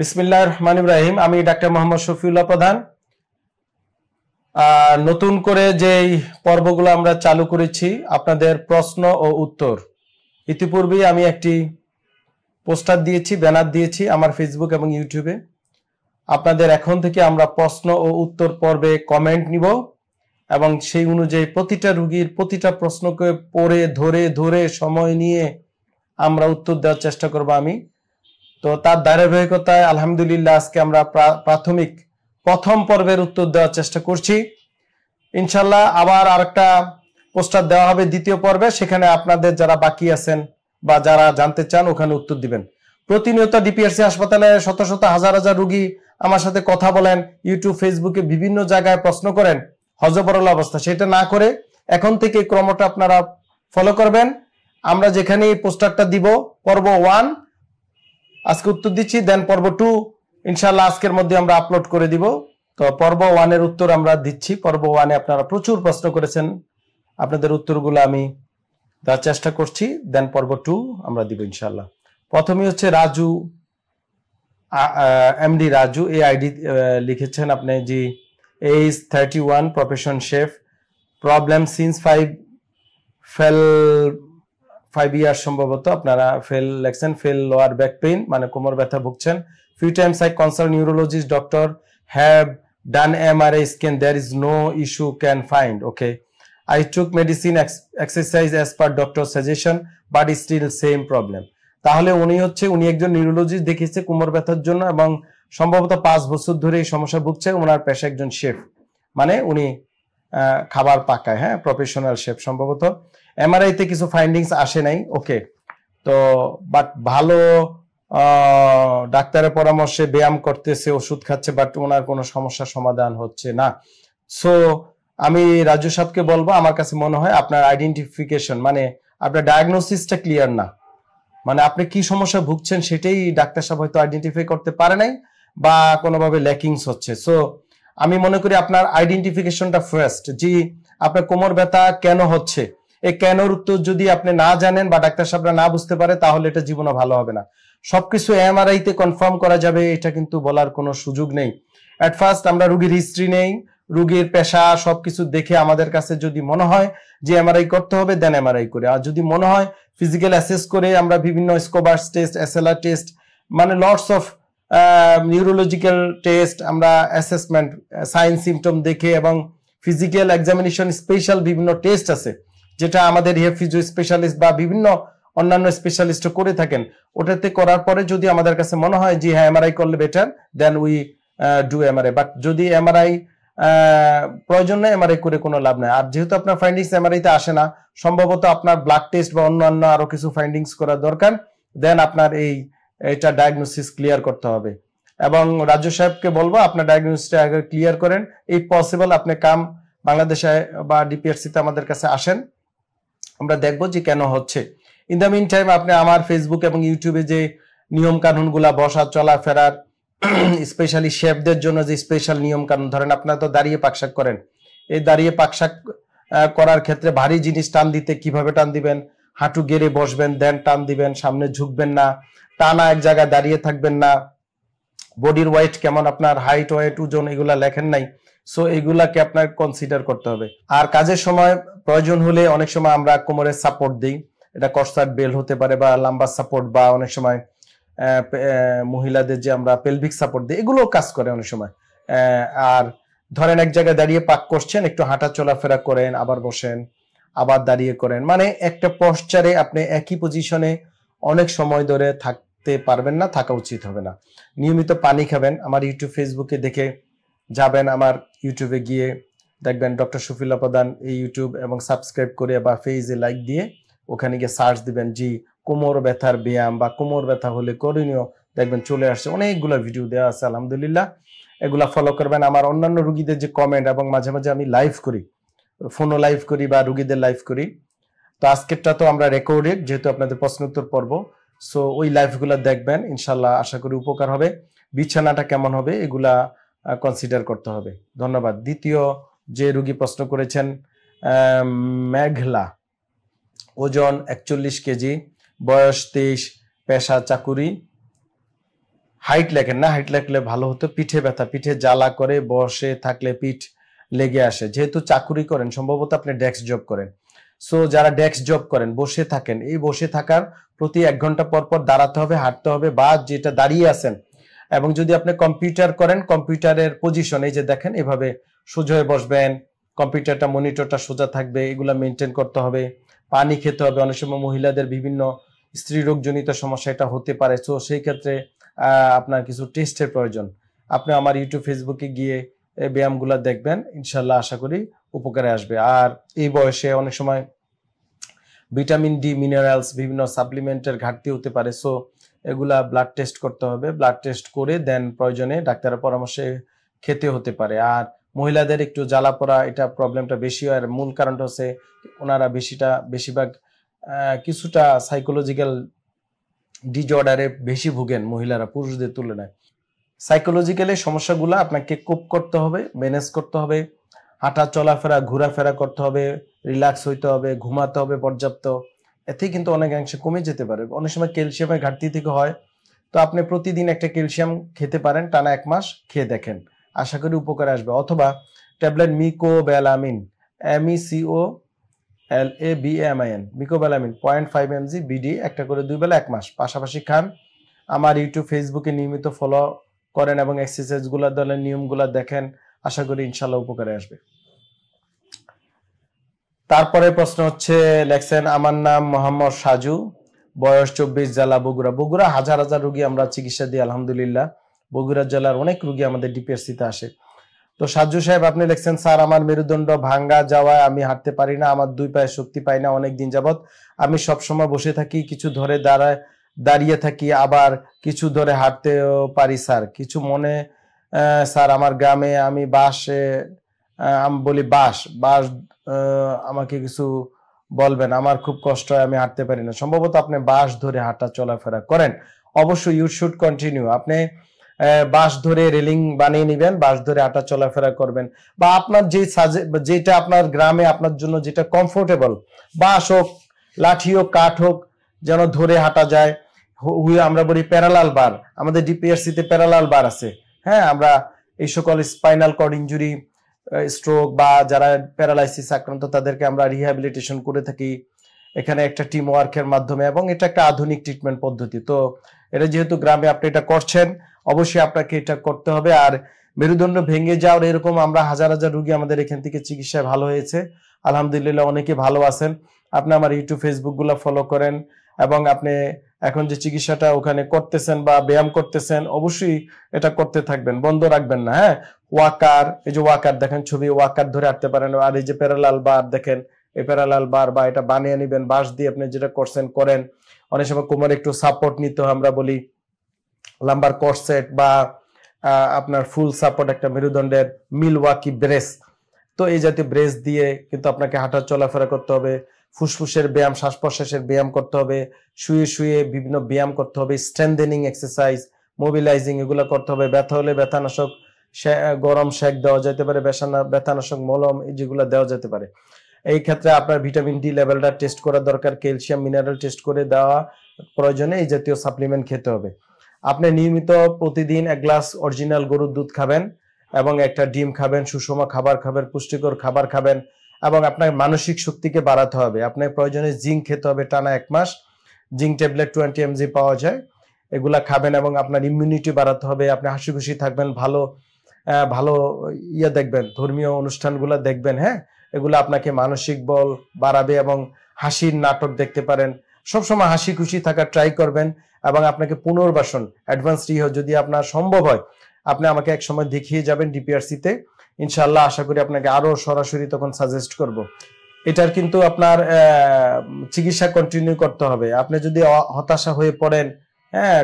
বিসমিল্লাহ রহমান ইব্রাহিম আমি ডাক্তার মোহাম্মদ শফিউল্লাহ প্রধান নতুন করে যেই পর্বগুলো আমরা চালু করেছি আপনাদের প্রশ্ন ও উত্তর ইতিপূর্বেই আমি একটি পোস্টার দিয়েছি ব্যানার দিয়েছি আমার ফেসবুক এবং ইউটিউবে আপনাদের এখন থেকে আমরা প্রশ্ন ও উত্তর পর্বে কমেন্ট নিব এবং সেই অনুযায়ী প্রতিটা রুগীর প্রতিটা প্রশ্নকে পড়ে ধরে ধরে সময় নিয়ে আমরা উত্তর দেওয়ার চেষ্টা করব আমি তো তার ধারাবাহিকতায় আলহামদুলিল্লাহ আজকে আমরা প্রাথমিক প্রথম পর্বের উত্তর দেওয়ার চেষ্টা করছি ইনশাল্লাহ আবার আরেকটা পোস্টার দেওয়া হবে দ্বিতীয় পর্বে সেখানে আপনাদের যারা বাকি আছেন বা যারা জানতে চান ওখানে উত্তর দিবেন প্রতিনিয়ত ডিপিআরসি হাসপাতালে শত শত হাজার হাজার রুগী আমার সাথে কথা বলেন ইউটিউব ফেসবুকে বিভিন্ন জায়গায় প্রশ্ন করেন হজবরল অবস্থা সেটা না করে এখন থেকে ক্রমটা আপনারা ফলো করবেন আমরা যেখানে পোস্টারটা দিব পর্ব ওয়ান আজকে উত্তর দিচ্ছি দেন পর্ব টু ইনশাল্লাহ আজকের মধ্যে আমরা আপলোড করে দিব তো পর্ব ওয়ানের উত্তর আমরা দিচ্ছি পর্ব ওয়ানে আপনারা প্রচুর প্রশ্ন করেছেন আপনাদের উত্তরগুলো আমি দেওয়ার চেষ্টা করছি দেন পর্ব টু আমরা দিব ইনশাল্লাহ প্রথমে হচ্ছে রাজু এমডি রাজু এই আইডি লিখেছেন আপনি যে age thirty one profession chef problem since five fail five year সম্ভবত আপনারা ফেল লেখছেন ফেল লোয়ার ব্যাক পেইন মানে কোমর ব্যথা ভুগছেন few times I consult neurologist doctor have done M R I scan there is no issue can find okay I took medicine exercise as per doctor suggestion but still same problem তাহলে উনি হচ্ছে উনি একজন neurologist দেখিয়েছে কোমর ব্যথার জন্য এবং সম্ভবত পাঁচ বছর ধরে এই সমস্যা ভুগছে ওনার পেশা একজন শেফ মানে উনি খাবার পাকায় হ্যাঁ প্রফেশনাল শেফ সম্ভবত এমআরআই তে কিছু ফাইন্ডিংস আসে নাই ওকে তো বাট ভালো ডাক্তারের পরামর্শে ব্যায়াম করতেছে ওষুধ খাচ্ছে বাট ওনার কোনো সমস্যার সমাধান হচ্ছে না সো আমি রাজু সাহেবকে বলবো আমার কাছে মনে হয় আপনার আইডেন্টিফিকেশন মানে আপনার ডায়াগনোসিসটা ক্লিয়ার না মানে আপনি কি সমস্যা ভুগছেন সেটাই ডাক্তার সাহেব হয়তো আইডেন্টিফাই করতে পারে নাই বা কোনোভাবে ল্যাকিংস হচ্ছে সো আমি মনে করি আপনার আইডেন্টিফিকেশনটা ফার্স্ট যে আপনার কোমর ব্যথা কেন হচ্ছে এই কেনর উত্তর যদি আপনি না জানেন বা ডাক্তার সাহেবরা না বুঝতে পারে তাহলে এটা জীবনে ভালো হবে না সবকিছু এমআরআই তে কনফার্ম করা যাবে এটা কিন্তু বলার কোনো সুযোগ নেই অ্যাট ফার্স্ট আমরা রুগীর হিস্ট্রি নেই রুগীর পেশা সবকিছু দেখে আমাদের কাছে যদি মনে হয় যে এমআরআই করতে হবে দেন এমআরআই করে আর যদি মনে হয় ফিজিক্যাল অ্যাসেস করে আমরা বিভিন্ন স্কোবার্স টেস্ট এসএলআর টেস্ট মানে লটস অফ নিউরোলজিক্যাল টেস্ট আমরা অ্যাসেসমেন্ট সাইন সিমটম দেখে এবং ফিজিক্যাল এক্সামিনেশন স্পেশাল বিভিন্ন টেস্ট আছে যেটা আমাদের ইয়ে ফিজিও স্পেশালিস্ট বা বিভিন্ন অন্যান্য স্পেশালিস্ট করে থাকেন ওটাতে করার পরে যদি আমাদের কাছে মনে হয় যে হ্যাঁ এমআরআই করলে better then we do MRI but যদি এমআরআই প্রয়োজন নয় এমআরআই করে কোনো লাভ নেই আর যেহেতু আপনার ফাইন্ডিংস এমআরআইতে আসে না সম্ভবত আপনার ব্লাড টেস্ট বা অন্যান্য আরো কিছু ফাইন্ডিংস করার দরকার দেন আপনার এই এটা ডায়াগনোসিস ক্লিয়ার করতে হবে এবং রাজ্য সাহেবকে বলবো আপনার ডায়াগনোসিসটা আগে ক্লিয়ার করেন এই পসিবল আপনি কাম বাংলাদেশে বা ডিপিআরসিতে আমাদের কাছে আসেন আমরা দেখব যে কেন হচ্ছে ইন দ্য মিন টাইম আপনি আমার ফেসবুক এবং ইউটিউবে যে নিয়ম কানুনগুলা বসা চলাফেরার স্পেশালি শেফদের জন্য যে স্পেশাল নিয়ম কানুন ধরেন আপনারা তো দাঁড়িয়ে পাকশাক করেন এই দাঁড়িয়ে পাকশাক করার ক্ষেত্রে ভারী জিনিস টান দিতে কিভাবে টান দিবেন হাঁটু গেড়ে বসবেন দেন টান দিবেন সামনে ঝুঁকবেন না টানা এক জায়গায় দাঁড়িয়ে থাকবেন না বডির ওয়েট কেমন আপনার হাইট ওয়েট ওজন এগুলা লেখেন নাই সো এগুলাকে আপনার কনসিডার করতে হবে আর কাজের সময় প্রয়োজন হলে অনেক সময় আমরা কোমরের সাপোর্ট দিই এটা কস্টার বেল হতে পারে বা লাম্বা সাপোর্ট বা অনেক সময় মহিলাদের যে আমরা পেলভিক সাপোর্ট দিই এগুলো কাজ করে অনেক সময় আর ধরেন এক জায়গায় দাঁড়িয়ে পাক করছেন একটু হাঁটা চলাফেরা করেন আবার বসেন আবার দাঁড়িয়ে করেন মানে একটা পশ্চারে আপনি একই পজিশনে অনেক সময় ধরে থাকতে পারবেন না থাকা উচিত হবে না নিয়মিত পানি খাবেন আমার ইউটিউব ফেসবুকে দেখে যাবেন আমার ইউটিউবে গিয়ে দেখবেন ডক্টর সুফিলা প্রধান এই ইউটিউব এবং সাবস্ক্রাইব করে বা ফেজে লাইক দিয়ে ওখানে গিয়ে সার্চ দিবেন জি কোমর ব্যথার ব্যায়াম বা কোমর ব্যথা হলে করণীয় দেখবেন চলে আসছে অনেকগুলো ভিডিও দেওয়া আছে আলহামদুলিল্লাহ এগুলা ফলো করবেন আমার অন্যান্য রুগীদের যে কমেন্ট এবং মাঝে মাঝে আমি লাইভ করি ফোনও লাইভ করি বা রুগীদের লাইভ করি তো আজকেরটা তো আমরা রেকর্ডেড যেহেতু আপনাদের প্রশ্ন উত্তর পর্ব সো ওই লাইভগুলো দেখবেন ইনশাল্লাহ আশা করি উপকার হবে বিছানাটা কেমন হবে এগুলা কনসিডার করতে হবে ধন্যবাদ দ্বিতীয় যে রুগী প্রশ্ন করেছেন মেঘলা ওজন একচল্লিশ কেজি বয়স তেইশ পেশা চাকুরি হাইট লেখেন না হাইট লেখলে ভালো হতো পিঠে ব্যথা পিঠে জ্বালা করে বসে থাকলে পিঠ লেগে আসে যেহেতু চাকুরি করেন সম্ভবত আপনি ডেস্ক জব করেন সো যারা ডেস্ক জব করেন বসে থাকেন এই বসে থাকার প্রতি এক ঘন্টা পর পর দাঁড়াতে হবে হাঁটতে হবে বা যেটা দাঁড়িয়ে আছেন এবং যদি আপনি কম্পিউটার করেন কম্পিউটারের পজিশন এই যে দেখেন এভাবে সোজা হয়ে বসবেন কম্পিউটারটা মনিটরটা সোজা থাকবে এগুলো মেনটেন করতে হবে পানি খেতে হবে অনেক সময় মহিলাদের বিভিন্ন স্ত্রী রোগজনিত সমস্যা এটা হতে পারে তো সেই ক্ষেত্রে আপনার কিছু টেস্টের প্রয়োজন আপনি আমার ইউটিউব ফেসবুকে গিয়ে ব্যায়ামগুলো দেখবেন ইনশাল্লাহ আশা করি উপকারে আসবে আর এই বয়সে অনেক সময় ভিটামিন ডি মিনারেলস বিভিন্ন সাপ্লিমেন্টের ঘাটতি হতে পারে সো এগুলা ব্লাড টেস্ট করতে হবে ব্লাড টেস্ট করে দেন প্রয়োজনে ডাক্তারের পরামর্শে খেতে হতে পারে আর মহিলাদের একটু জ্বালা পড়া এটা প্রবলেমটা বেশি হয় আর মূল কারণটা হচ্ছে ওনারা বেশিটা বেশিরভাগ কিছুটা সাইকোলজিক্যাল ডিজঅর্ডারে বেশি ভুগেন মহিলারা পুরুষদের তুলনায় সাইকোলজিক্যালি সমস্যাগুলো আপনাকে কোপ করতে হবে ম্যানেজ করতে হবে হাঁটা চলাফেরা ঘোরাফেরা করতে হবে রিল্যাক্স হইতে হবে ঘুমাতে হবে পর্যাপ্ত এতে কিন্তু অনেকাংশে কমে যেতে পারে অনেক সময় ক্যালসিয়ামের ঘাটতি থেকে হয় তো আপনি প্রতিদিন একটা ক্যালসিয়াম খেতে পারেন টানা এক মাস খেয়ে দেখেন আশা করি উপকারে আসবে অথবা tablet mecobalamin M E C O L A B M I N mecobalamin point five MG BD একটা করে দুই বেলা এক মাস পাশাপাশি খান আমার ইউটিউব ফেসবুকে নিয়মিত ফলো করেন এবং এক্সারসাইজগুলো দলের নিয়মগুলো দেখেন আশা করি ইনশাল্লাহ উপকারে আসবে তারপরে প্রশ্ন হচ্ছে লেখছেন আমার নাম মোহাম্মদ সাজু বয়স চব্বিশ জেলা বগুড়া বগুড়া হাজার হাজার রুগী আমরা চিকিৎসা দিই আলহামদুলিল্লাহ বগুড়া জেলার অনেক রুগী আমাদের ডিপিএসসিতে আসে তো সাজু সাহেব আপনি লেখছেন স্যার আমার মেরুদণ্ড ভাঙ্গা যাওয়ায় আমি হাঁটতে পারি না আমার দুই পায়ে শক্তি পাই না অনেক দিন যাবত আমি সবসময় বসে থাকি কিছু ধরে দাঁড়ায় দাঁড়িয়ে থাকি আবার কিছু ধরে হাঁটতেও পারি স্যার কিছু মনে স্যার আমার গ্রামে আমি বাসে আমি বলি বাস বাস আমাকে কিছু বলবেন আমার খুব কষ্ট হয় আমি হাঁটতে পারি না সম্ভবত আপনি বাস ধরে হাঁটা চলাফেরা করেন অবশ্যই ইউ শুড কন্টিনিউ আপনি বাস ধরে রেলিং বানিয়ে নেবেন বাস ধরে হাঁটা চলাফেরা করবেন বা আপনার যে যেটা আপনার গ্রামে আপনার জন্য যেটা কমফোর্টেবল বাস হোক লাঠি হোক কাঠ হোক যেন ধরে হাঁটা যায় আমরা বলি প্যারালাল বার আমাদের ডিপিআরসিতে প্যারালাল বার আছে হ্যাঁ আমরা এই সকল স্পাইনাল কর্ড ইঞ্জুরি স্ট্রোক বা যারা প্যারালাইসিস আক্রান্ত তাদেরকে আমরা রিহ্যাবিলিটেশন করে থাকি এখানে একটা টিম ওয়ার্কের মাধ্যমে এবং এটা একটা আধুনিক ট্রিটমেন্ট পদ্ধতি তো এটা যেহেতু গ্রামে আপনি এটা করছেন অবশ্যই আপনাকে এটা করতে হবে আর মেরুদণ্ড ভেঙে যাওয়ার এরকম আমরা হাজার হাজার রুগী আমাদের এখান থেকে চিকিৎসায় ভালো হয়েছে আলহামদুলিল্লাহ অনেকে ভালো আছেন আপনি আমার ইউটিউব ফেসবুকগুলো ফলো করেন এবং আপনি এখন যে চিকিৎসাটা ওখানে করতেছেন বা ব্যায়াম করতেছেন অবশ্যই এটা করতে থাকবেন বন্ধ রাখবেন না হ্যাঁ ওয়াকার এই যে ওয়াকার দেখেন ছবি ওয়াকার ধরে আঁকতে পারেন আর এই যে প্যারালাল বার দেখেন এই প্যারালাল বার বা এটা বানিয়ে নেবেন বাঁশ দিয়ে আপনি যেটা করছেন করেন অনেক সময় কোমরে একটু সাপোর্ট নিতে আমরা বলি লাম্বার কর্সেট বা আপনার ফুল সাপোর্ট একটা মেরুদণ্ডের মিল ওয়াকি ব্রেস তো এই জাতীয় ব্রেস দিয়ে কিন্তু আপনাকে হাঁটা চলাফেরা করতে হবে ফুসফুসের ব্যায়াম শ্বাস প্রশ্বাসের ব্যায়াম করতে হবে শুয়ে শুয়ে বিভিন্ন ব্যায়াম করতে হবে স্ট্রেন্থেনিং এক্সারসাইজ মোবিলাইজিং এগুলো করতে হবে ব্যথা হলে ব্যথানাশক গরম শেক দেওয়া যেতে পারে বেসানা ব্যথানাশক মলম যেগুলো দেওয়া যেতে পারে এই ক্ষেত্রে আপনার ভিটামিন ডি লেভেলটা টেস্ট করা দরকার ক্যালসিয়াম মিনারেল টেস্ট করে দেওয়া প্রয়োজনে এই জাতীয় সাপ্লিমেন্ট খেতে হবে আপনি নিয়মিত প্রতিদিন এক গ্লাস অরিজিনাল গরুর দুধ খাবেন এবং একটা ডিম খাবেন সুষম খাবার খাবেন পুষ্টিকর খাবার খাবেন এবং আপনার মানসিক শক্তিকে বাড়াতে হবে আপনার প্রয়োজনে জিঙ্ক খেতে হবে টানা এক মাস জিঙ্ক ট্যাবলেট টোয়েন্টি এমজি পাওয়া যায় এগুলা খাবেন এবং আপনার ইমিউনিটি বাড়াতে হবে আপনি হাসি খুশি থাকবেন ভালো ভালো ইয়ে দেখবেন ধর্মীয় অনুষ্ঠানগুলো দেখবেন হ্যাঁ এগুলো আপনাকে মানসিক বল বাড়াবে এবং হাসির নাটক দেখতে পারেন সবসময় হাসি খুশি থাকা ট্রাই করবেন এবং আপনাকে পুনর্বাসন অ্যাডভান্স ইয়ে রিহ যদি আপনার সম্ভব হয় আপনি আমাকে এক সময় দেখিয়ে যাবেন ডিপিআরসিতে ইনশাল্লাহ আশা করি আপনাকে আরও সরাসরি তখন সাজেস্ট করব। এটার কিন্তু আপনার চিকিৎসা কন্টিনিউ করতে হবে আপনি যদি হতাশা হয়ে পড়েন হ্যাঁ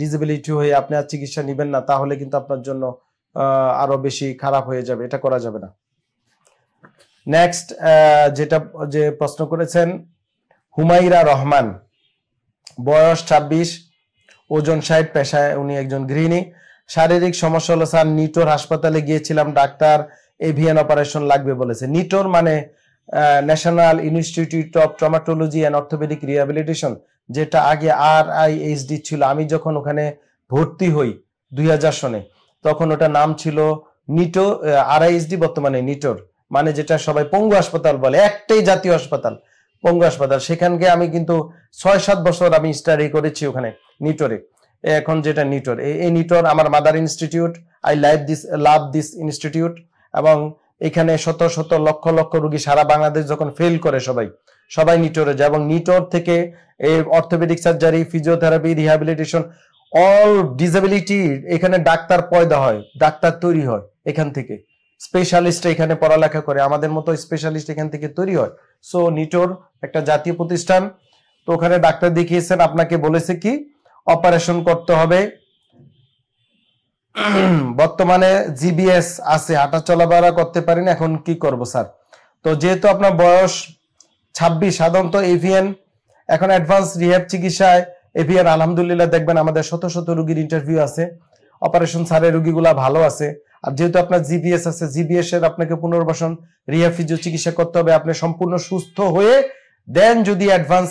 ডিসেবিলিটি হয়ে আপনি আর চিকিৎসা নেবেন না তাহলে কিন্তু আপনার জন্য আরো বেশি খারাপ হয়ে যাবে এটা করা যাবে না নেক্সট যেটা যে প্রশ্ন করেছেন হুমাইরা রহমান বয়স ২৬ ওজন ষাট পেশায় উনি একজন গৃহিণী শারীরিক সমস্যা হলো স্যার নিটোর হাসপাতালে গিয়েছিলাম ডাক্তার এভিয়ান অপারেশন লাগবে বলেছে নিটোর মানে national institute of traumatology and orthopaedic rehabilitation যেটা আগে আর আই এইচডি ছিল আমি যখন ওখানে ভর্তি হই দুই হাজার সনে তখন ওটা নাম ছিল নিটো আরআইএসডি বর্তমানে নিটোর মানে যেটা সবাই পঙ্গু হাসপাতাল বলে একটাই জাতীয় হাসপাতাল পঙ্গু হাসপাতাল সেখানকে আমি কিন্তু ছয় সাত বছর আমি স্টাডি করেছি ওখানে নিটোরে এখন যেটা নিটোর এই নিটোর আমার mother institute I live this love this institute এবং এখানে শত শত লক্ষ লক্ষ রুগী সারা বাংলাদেশ যখন ফেল করে সবাই সবাই নিটোরে যায় এবং নিটোর থেকে এই orthopaedic surgery physiotherapy rehabilitation all disability এখানে ডাক্তার পয়দা হয় ডাক্তার তৈরি হয় এখান থেকে স্পেশালিস্ট এখানে পড়ালেখা করে আমাদের মতো স্পেশালিস্ট এখান থেকে তৈরি হয় সো নিটোর একটা জাতীয় প্রতিষ্ঠান তো ওখানে ডাক্তার দেখিয়েছেন আপনাকে বলেছে কি অপারেশন করতে হবে বর্তমানে জিবিএস আছে হাঁটা চলাফেরা করতে পারেন এখন কি করব স্যার তো যেহেতু আপনার বয়স ছাব্বিশ সাধারণত এভিএন এখন অ্যাডভান্স রিহ্যাব চিকিৎসায় এপিআর আলহামদুলিল্লাহ দেখবেন আমাদের শত শত রুগীর ইন্টারভিউ আছে অপারেশন সারের রুগীগুলা ভালো আছে আর যেহেতু আপনার জিবিএস আছে জিবিএস এর আপনাকে পুনর্বাসন রিহাফিজিও চিকিৎসা করতে হবে আপনি সম্পূর্ণ সুস্থ হয়ে দেন যদি অ্যাডভান্স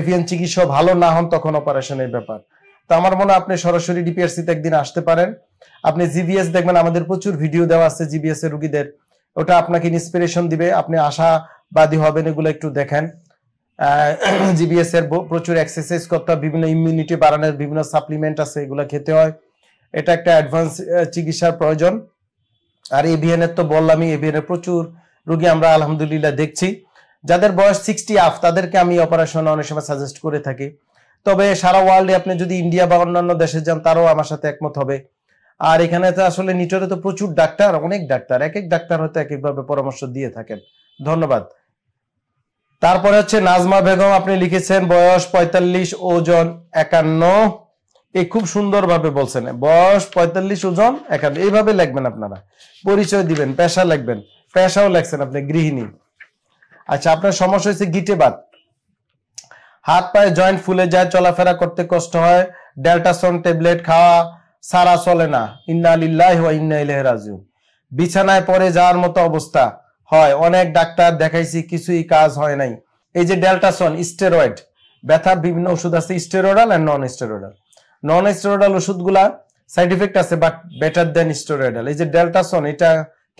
এভিয়ান চিকিৎসা ভালো না হন তখন অপারেশনের ব্যাপার তো আমার মনে আপনি সরাসরি ডিপিআরসিতে একদিন আসতে পারেন আপনি জিবিএস দেখবেন আমাদের প্রচুর ভিডিও দেওয়া আছে জিবিএস এর রুগীদের ওটা আপনাকে ইন্সপিরেশন দিবে আপনি আশাবাদী হবেন এগুলো একটু দেখেন জিবিএস এর প্রচুর এক্সারসাইজ করতে হয় বিভিন্ন ইমিউনিটি বাড়ানোর বিভিন্ন সাপ্লিমেন্ট আছে এগুলো খেতে হয় এটা একটা অ্যাডভান্স চিকিৎসার প্রয়োজন আর এভিএন এর তো বললামই এভিএন এর প্রচুর রোগী আমরা আলহামদুলিল্লাহ দেখছি যাদের বয়স সিক্সটি আপ তাদেরকে আমি অপারেশন অনেক সময় সাজেস্ট করে থাকি তবে সারা ওয়ার্ল্ডে আপনি যদি ইন্ডিয়া বা অন্যান্য দেশে যান তারাও আমার সাথে একমত হবে আর এখানে তো আসলে নিটরে তো প্রচুর ডাক্তার অনেক ডাক্তার এক এক ডাক্তার হয়তো এক একভাবে পরামর্শ দিয়ে থাকেন ধন্যবাদ তারপরে হচ্ছে নাজমা বেগম আপনি লিখেছেন বয়স পঁয়তাল্লিশ ওজন একান্ন এ খুব সুন্দরভাবে বলছেন বয়স পঁয়তাল্লিশ ওজন একান্ন এইভাবে লিখবেন আপনারা পরিচয় দিবেন পেশা লিখবেন পেশাও লেখছেন আপনি গৃহিণী আচ্ছা আপনার সমস্যা হচ্ছে গিটে বাত হাত পায়ে জয়েন্ট ফুলে যায় চলাফেরা করতে কষ্ট হয় ডেল্টাসন ট্যাবলেট খাওয়া সারা চলে না ইন্না আলিল্লাহ ইন্না ইলাইহি বিছানায় পরে যাওয়ার মতো অবস্থা হয় অনেক ডাক্তার দেখাইছি কিছুই কাজ হয় নাই এই যে ডেল্টাসন স্টেরয়েড ব্যথার বিভিন্ন ওষুধ আছে steroidal and non steroidal non steroidal ওষুধগুলা সাইড ইফেক্ট আছে বাট বেটার দেন স্টেরয়েডাল এই যে ডেল্টাসন এটা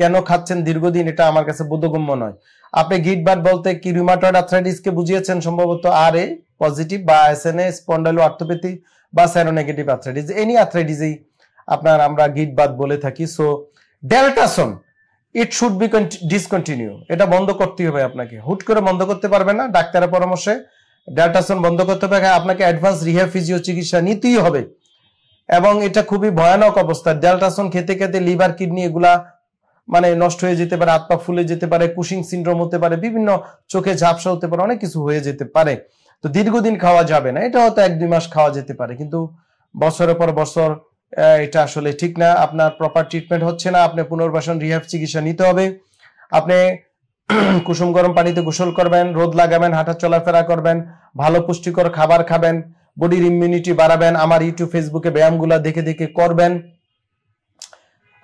কেন খাচ্ছেন দীর্ঘদিন এটা আমার কাছে বোধগম্য নয় আপনি গিট বাট বলতে কি রিউমাটয়েড আর্থ্রাইটিসকে বুঝিয়েছেন সম্ভবত আর এ পজিটিভ বা S N A spondyloarthropathy বা স্যারোনেগেটিভ আর্থ্রাইটিস এনি আর্থ্রাইটিসই আপনার আমরা গিট বাত বলে থাকি so Deltasone it should be discontinue এটা বন্ধ করতে হবে আপনাকে হুট করে বন্ধ করতে পারবে না ডাক্তারের পরামর্শে ডেল্টাসন বন্ধ করতে হবে হ্যাঁ, আপনাকে অ্যাডভান্স রিহা ফিজিও চিকিৎসা নিতেই হবে এবং এটা খুবই ভয়ানক অবস্থা ডেল্টাসন খেতে খেতে লিভার কিডনি এগুলা মানে নষ্ট হয়ে যেতে পারে আত্মা ফুলে যেতে পারে কুশিং সিন্ড্রোম হতে পারে বিভিন্ন চোখে ঝাপসা হতে পারে অনেক কিছু হয়ে যেতে পারে তো দীর্ঘদিন খাওয়া যাবে না এটা হয়তো এক দুই মাস খাওয়া যেতে পারে কিন্তু বছরের পর বছর এটা আসলে ঠিক না আপনার প্রপার ট্রিটমেন্ট হচ্ছে না আপনি পুনর্বাসন রিহ্যাব চিকিৎসা নিতে হবে আপনি কুসুম গরম পানিতে গোসল করবেন রোদ লাগাবেন হাঁটা চলাফেরা করবেন ভালো পুষ্টিকর খাবার খাবেন বডির ইমিউনিটি বাড়াবেন আমার ইউটিউব ফেসবুকে ব্যায়ামগুলো দেখে দেখে করবেন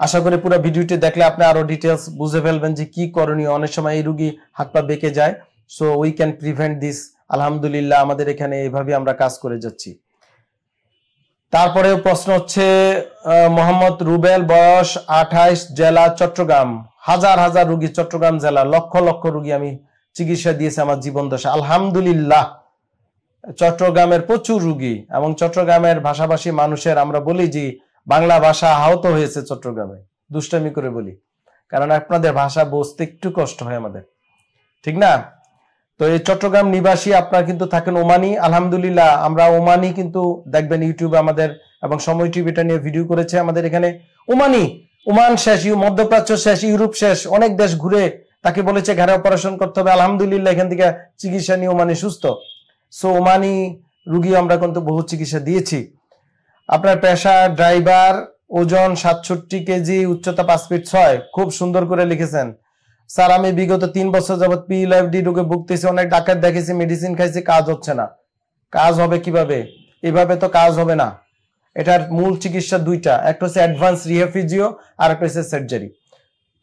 আশা করি পুরো ভিডিওটি দেখলে আপনি আরো ডিটেলস বুঝে ফেলবেন যে কি করণীয় অনেক সময় এই রুগী হাত পা বেঁকে যায় so we can prevent this আলহামদুলিল্লাহ আমাদের এখানে এইভাবে আমরা কাজ করে যাচ্ছি তারপরে প্রশ্ন হচ্ছে মোহাম্মদ রুবেল বয়স আঠাইশ জেলা চট্টগ্রাম হাজার হাজার রুগী চট্টগ্রাম জেলা লক্ষ লক্ষ রুগী আমি চিকিৎসা দিয়েছি আমার জীবন দশা আলহামদুলিল্লাহ চট্টগ্রামের প্রচুর রুগী এবং চট্টগ্রামের ভাষাভাষী মানুষের আমরা বলি যে বাংলা ভাষা আহত হয়েছে চট্টগ্রামে দুষ্টামি করে বলি কারণ আপনাদের ভাষা বুঝতে একটু কষ্ট হয় আমাদের ঠিক না তো এই চট্টগ্রাম নিবাসী আপনার কিন্তু থাকেন ওমানি আলহামদুলিল্লাহ আমরা ওমানি কিন্তু দেখবেন ইউটিউবে আমাদের এবং সময় টিভিটা নিয়ে ভিডিও করেছে আমাদের এখানে ওমানি ওমান শেষ ইউ মধ্যপ্রাচ্য শেষ ইউরোপ শেষ অনেক দেশ ঘুরে তাকে বলেছে ঘরে অপারেশন করতে হবে আলহামদুলিল্লাহ এখান থেকে চিকিৎসা নিয়ে ওমানি সুস্থ সো ওমানি রুগী আমরা কিন্তু বহু চিকিৎসা দিয়েছি আপনার পেশা ড্রাইভার ওজন সাতষট্টি কেজি উচ্চতা পাঁচ ফিট ছয় খুব সুন্দর করে লিখেছেন স্যার আমি বিগত তিন বছর যাবৎ পি ডি রোগে ভুগতেছি অনেক ডাক্তার দেখেছি মেডিসিন খাইছি কাজ হচ্ছে না কাজ হবে কিভাবে এভাবে তো কাজ হবে না এটার মূল চিকিৎসা দুইটা একটা হচ্ছে অ্যাডভান্স রিহেফিজিও আর একটা হচ্ছে সার্জারি